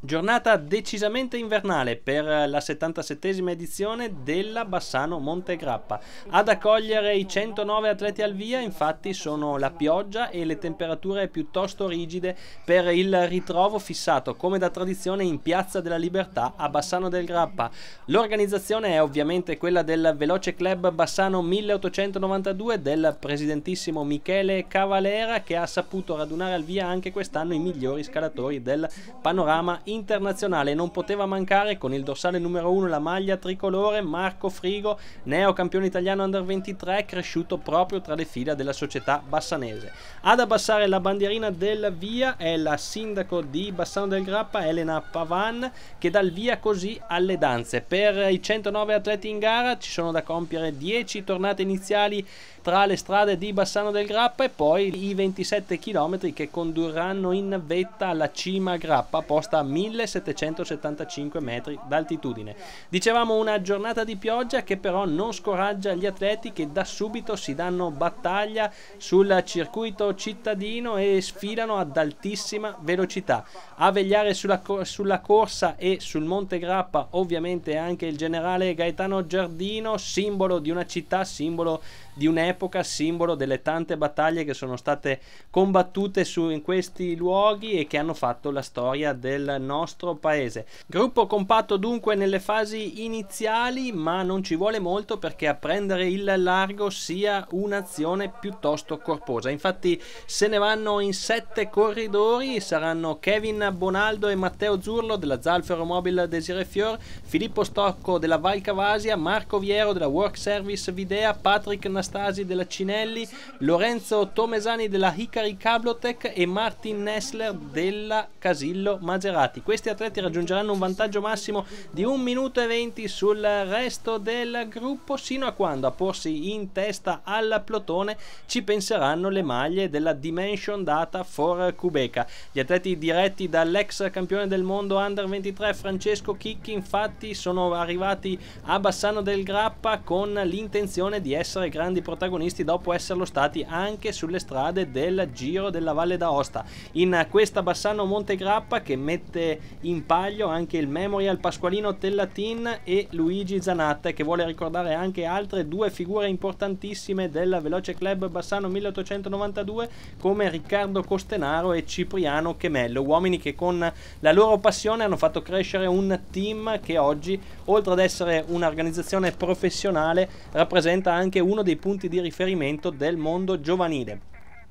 Giornata decisamente invernale per la 77esima edizione della Bassano Monte Grappa. Ad accogliere i 109 atleti al via infatti sono la pioggia e le temperature piuttosto rigide per il ritrovo fissato come da tradizione in Piazza della Libertà a Bassano del Grappa. L'organizzazione è ovviamente quella del Veloce Club Bassano 1892 del presidentissimo Michele Cavalera che ha saputo radunare al via anche quest'anno i migliori scalatori del panorama internazionale non poteva mancare con il dorsale numero 1 la maglia tricolore Marco Frigo, neo campione italiano under 23 cresciuto proprio tra le fila della società bassanese. Ad abbassare la bandierina della via è la sindaco di Bassano del Grappa Elena Pavan che dà il via così alle danze. Per i 109 atleti in gara ci sono da compiere 10 tornate iniziali tra le strade di Bassano del Grappa e poi i 27 km che condurranno in vetta alla cima Grappa posta a 1775 metri d'altitudine. Dicevamo una giornata di pioggia che però non scoraggia gli atleti che da subito si danno battaglia sul circuito cittadino e sfilano ad altissima velocità. A vegliare sulla, sulla corsa e sul Monte Grappa ovviamente anche il generale Gaetano Giardino, simbolo di una città, simbolo di un'epoca simbolo delle tante battaglie che sono state combattute su, in questi luoghi e che hanno fatto la storia del nostro paese. Gruppo compatto dunque nelle fasi iniziali, ma non ci vuole molto perché a prendere il largo sia un'azione piuttosto corposa. Infatti se ne vanno in sette corridori, saranno Kevin Bonaldo e Matteo Zurlo della Zalfero Mobile Desire Fior, Filippo Stocco della Val Cavasia, Marco Viero della Work Service Videa, Patrick Nascimento Anastasi della Cinelli, Lorenzo Tomesani della Hicari Cablotec e Martin Nessler della Casillo Maserati. Questi atleti raggiungeranno un vantaggio massimo di 1 minuto e 20 sul resto del gruppo sino a quando a porsi in testa al plotone ci penseranno le maglie della Dimension Data for Cubeca. Gli atleti diretti dall'ex campione del mondo Under 23 Francesco Chicchi infatti sono arrivati a Bassano del Grappa con l'intenzione di essere grandi grandi protagonisti dopo esserlo stati anche sulle strade del Giro della Valle d'Aosta. In questa Bassano Montegrappa che mette in paglio anche il Memorial Pasqualino Tellatin e Luigi Zanatta che vuole ricordare anche altre due figure importantissime del Veloce Club Bassano 1892 come Riccardo Costenaro e Cipriano Chemello, uomini che con la loro passione hanno fatto crescere un team che oggi oltre ad essere un'organizzazione professionale rappresenta anche uno dei punti punti di riferimento del mondo giovanile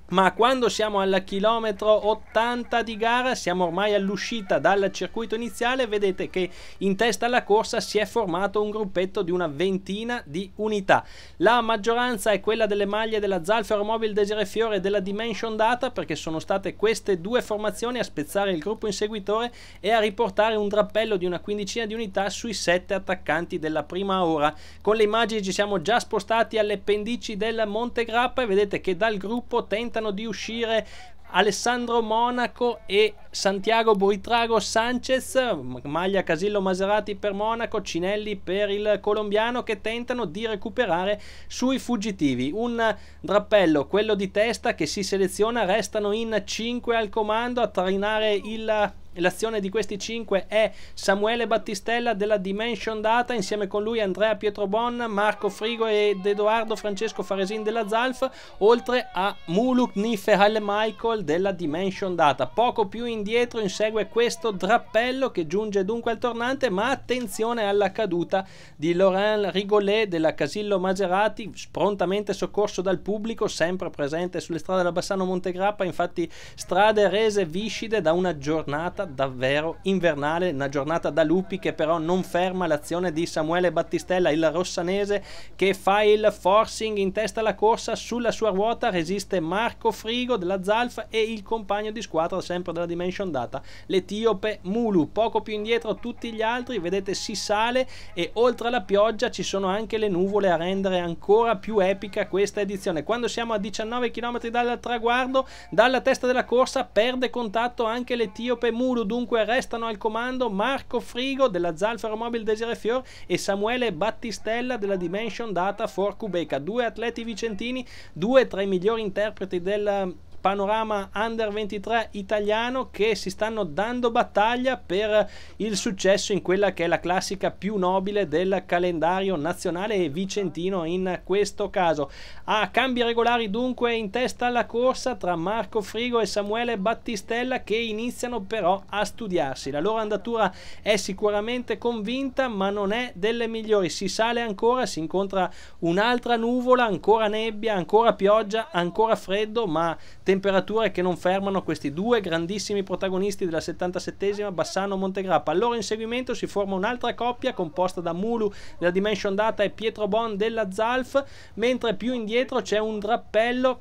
ma quando siamo al chilometro 80 di gara, siamo ormai all'uscita dal circuito iniziale, vedete che in testa alla corsa si è formato un gruppetto di una ventina di unità. La maggioranza è quella delle maglie della Zalfa Aeromobile Desire Fiore e della Dimension Data, perché sono state queste due formazioni a spezzare il gruppo inseguitore e a riportare un drappello di una quindicina di unità sui sette attaccanti della prima ora. Con le immagini ci siamo già spostati alle pendici del Monte Grappa e vedete che dal gruppo tenta tentano di uscire Alessandro Monaco e Santiago Buitrago Sanchez, maglia Casillo Maserati per Monaco, Cinelli per il colombiano che tentano di recuperare sui fuggitivi. Un drappello, quello di testa che si seleziona, restano in 5 al comando a trainare il L'azione di questi cinque è Samuele Battistella della Dimension Data, insieme con lui Andrea Pietrobon, Marco Frigo ed Edoardo Francesco Faresin della Zalf, oltre a Muluk Nifehal Michael della Dimension Data. Poco più indietro insegue questo drappello che giunge dunque al tornante, ma attenzione alla caduta di Laurent Rigolet della Casillo Maserati, prontamente soccorso dal pubblico, sempre presente sulle strade della Bassano Montegrappa, infatti strade rese viscide da una giornata davvero invernale, una giornata da lupi che però non ferma l'azione di Samuele Battistella, il rossanese che fa il forcing in testa alla corsa, sulla sua ruota resiste Marco Frigo della Zalf e il compagno di squadra sempre della Dimension Data, l'etiope Mulu, poco più indietro tutti gli altri, vedete si sale e oltre alla pioggia ci sono anche le nuvole a rendere ancora più epica questa edizione. Quando siamo a 19 km dal traguardo, dalla testa della corsa perde contatto anche l'etiope Mulu Cialanoglu dunque restano al comando Marco Frigo della Zalfa Aeromobile Desire Fior e Samuele Battistella della Dimension Data for Cubeca, due atleti vicentini, due tra i migliori interpreti della panorama under 23 italiano che si stanno dando battaglia per il successo in quella che è la classica più nobile del calendario nazionale e vicentino in questo caso. A cambi regolari dunque in testa alla corsa tra Marco Frigo e Samuele Battistella che iniziano però a studiarsi. La loro andatura è sicuramente convinta ma non è delle migliori. Si sale ancora, si incontra un'altra nuvola, ancora nebbia, ancora pioggia, ancora freddo ma temperatura temperature che non fermano questi due grandissimi protagonisti della 77esima Bassano Montegrappa. Al loro inseguimento si forma un'altra coppia composta da Mulu della Dimension Data e Pietro Bon della Zalf, mentre più indietro c'è un drappello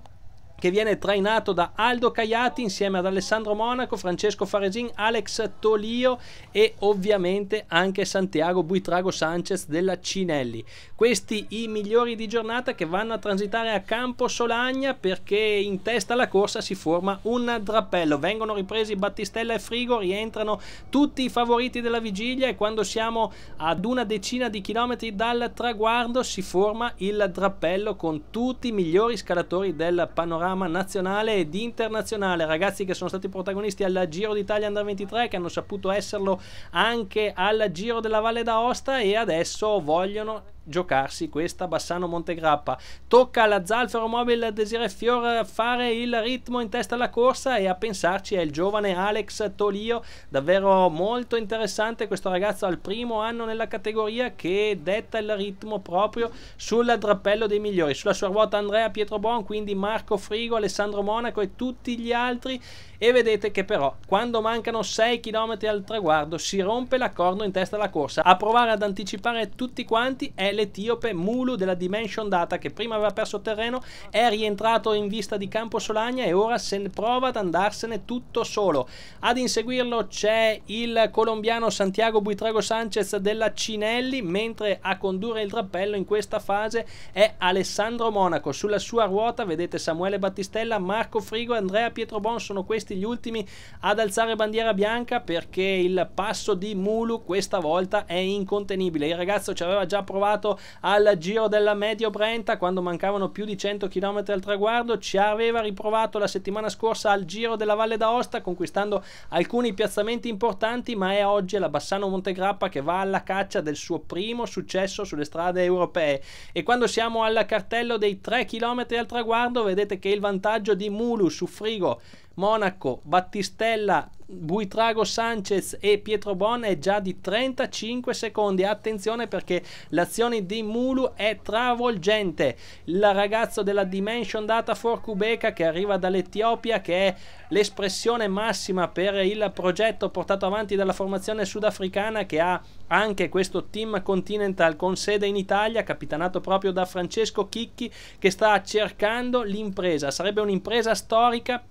che viene trainato da Aldo Caiati insieme ad Alessandro Monaco, Francesco Faresin, Alex Tolio e ovviamente anche Santiago Buitrago Sanchez della Cinelli. Questi i migliori di giornata che vanno a transitare a Campo Solagna perché in testa alla corsa si forma un drappello. Vengono ripresi Battistella e Frigo, rientrano tutti i favoriti della vigilia e quando siamo ad una decina di chilometri dal traguardo si forma il drappello con tutti i migliori scalatori del panorama panorama nazionale ed internazionale. Ragazzi che sono stati protagonisti al Giro d'Italia Under 23, che hanno saputo esserlo anche al Giro della Valle d'Aosta e adesso vogliono giocarsi questa Bassano Montegrappa. Tocca alla Zalfero Mobile Desire Fior fare il ritmo in testa alla corsa e a pensarci è il giovane Alex Tolio, davvero molto interessante questo ragazzo al primo anno nella categoria che detta il ritmo proprio sul drappello dei migliori. Sulla sua ruota Andrea Pietro Pietrobon, quindi Marco Frigo, Alessandro Monaco e tutti gli altri e vedete che però quando mancano 6 km al traguardo si rompe l'accordo in testa alla corsa. A provare ad anticipare tutti quanti è l'etiope Mulu della Dimension Data che prima aveva perso terreno, è rientrato in vista di Campo Solagna e ora se ne prova ad andarsene tutto solo. Ad inseguirlo c'è il colombiano Santiago Buitrago Sanchez della Cinelli, mentre a condurre il drappello in questa fase è Alessandro Monaco. Sulla sua ruota vedete Samuele Battistella, Marco Frigo e Andrea Pietrobon sono questi gli ultimi ad alzare bandiera bianca perché il passo di Mulu questa volta è incontenibile. Il ragazzo ci aveva già provato passato al Giro della Medio Brenta quando mancavano più di 100 km al traguardo, ci aveva riprovato la settimana scorsa al Giro della Valle d'Aosta conquistando alcuni piazzamenti importanti, ma è oggi la Bassano Montegrappa che va alla caccia del suo primo successo sulle strade europee e quando siamo al cartello dei 3 km al traguardo vedete che il vantaggio di Mulu su Frigo Monaco, Battistella, Buitrago Sanchez e Pietro Bon è già di 35 secondi. Attenzione perché l'azione di Mulu è travolgente. Il ragazzo della Dimension Data for Kubeka che arriva dall'Etiopia, che è l'espressione massima per il progetto portato avanti dalla formazione sudafricana che ha anche questo team continental con sede in Italia, capitanato proprio da Francesco Chicchi, che sta cercando l'impresa. Sarebbe un'impresa storica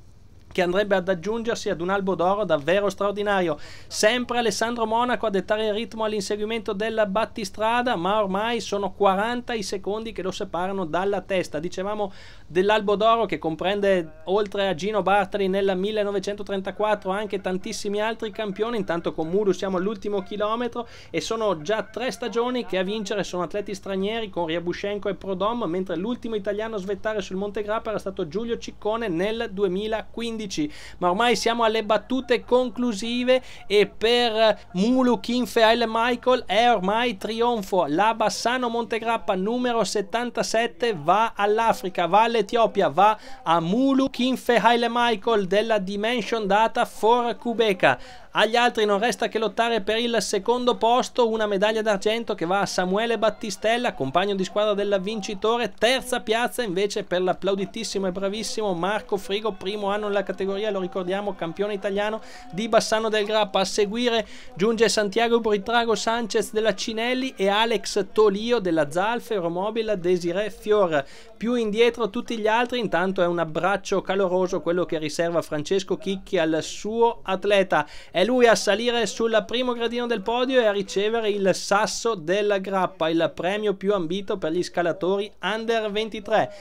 che andrebbe ad aggiungersi ad un albo d'oro davvero straordinario. Sempre Alessandro Monaco a dettare il ritmo all'inseguimento della battistrada, ma ormai sono 40 i secondi che lo separano dalla testa. Dicevamo dell'albo d'oro che comprende oltre a Gino Bartoli nel 1934 anche tantissimi altri campioni, intanto con Mulu siamo all'ultimo chilometro e sono già tre stagioni che a vincere sono atleti stranieri con Riabuscenko e Prodom, mentre l'ultimo italiano a svettare sul Monte Grappa era stato Giulio Ciccone nel 2015. 15, ma ormai siamo alle battute conclusive e per Mulu, Kinfe e Michael è ormai trionfo. La Bassano Montegrappa numero 77 va all'Africa, va all'Etiopia, va a Mulu, Kinfe e Michael della Dimension Data for Kubeka. Agli altri non resta che lottare per il secondo posto, una medaglia d'argento che va a Samuele Battistella, compagno di squadra del vincitore, terza piazza invece per l'applauditissimo e bravissimo Marco Frigo, primo anno nella categoria, lo ricordiamo, campione italiano di Bassano del Grappa. A seguire giunge Santiago Britrago Sanchez della Cinelli e Alex Tolio della Zalfe, Euromobile, Desiree Fior. Più indietro tutti gli altri, intanto è un abbraccio caloroso quello che riserva Francesco Chicchi al suo atleta. È lui a salire sul primo gradino del podio e a ricevere il sasso della grappa, il premio più ambito per gli scalatori under 23.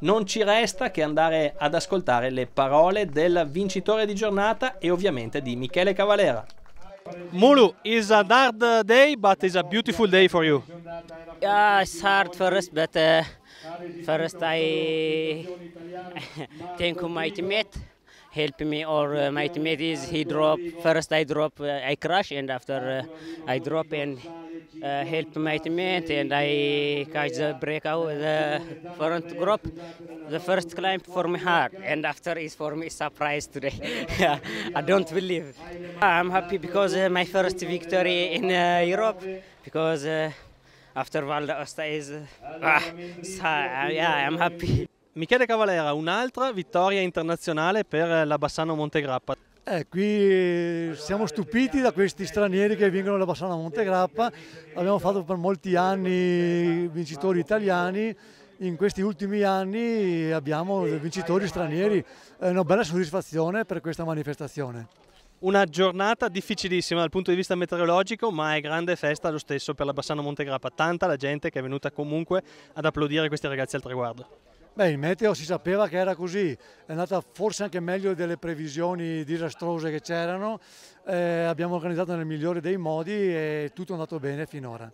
Non ci resta che andare ad ascoltare le parole del vincitore di giornata e ovviamente di Michele Cavalera. Mulu, it's a hard day, but it's a beautiful day for you. Yeah, it's hard for us, but uh, first I thank my teammate. help me or uh, my teammate is he drop first I drop uh, I crash and after uh, I drop and uh, help my teammate and I catch the breakout the uh, front group the first climb for me hard and after is for me surprise today I don't believe I'm happy because uh, my first victory in Europe because after Valdosta d'Aosta is ah, yeah I'm happy Michele Cavalera, un'altra vittoria internazionale per la Bassano Montegrappa. Eh, qui siamo stupiti da questi stranieri che vengono da Bassano Montegrappa, abbiamo fatto per molti anni vincitori italiani, in questi ultimi anni abbiamo vincitori stranieri, è una bella soddisfazione per questa manifestazione. Una giornata difficilissima dal punto di vista meteorologico, ma è grande festa lo stesso per la Bassano Montegrappa, tanta la gente che è venuta comunque ad applaudire questi ragazzi al traguardo. Beh, il meteo si sapeva che era così, è andata forse anche meglio delle previsioni disastrose che c'erano, eh, abbiamo organizzato nel migliore dei modi e tutto è andato bene finora.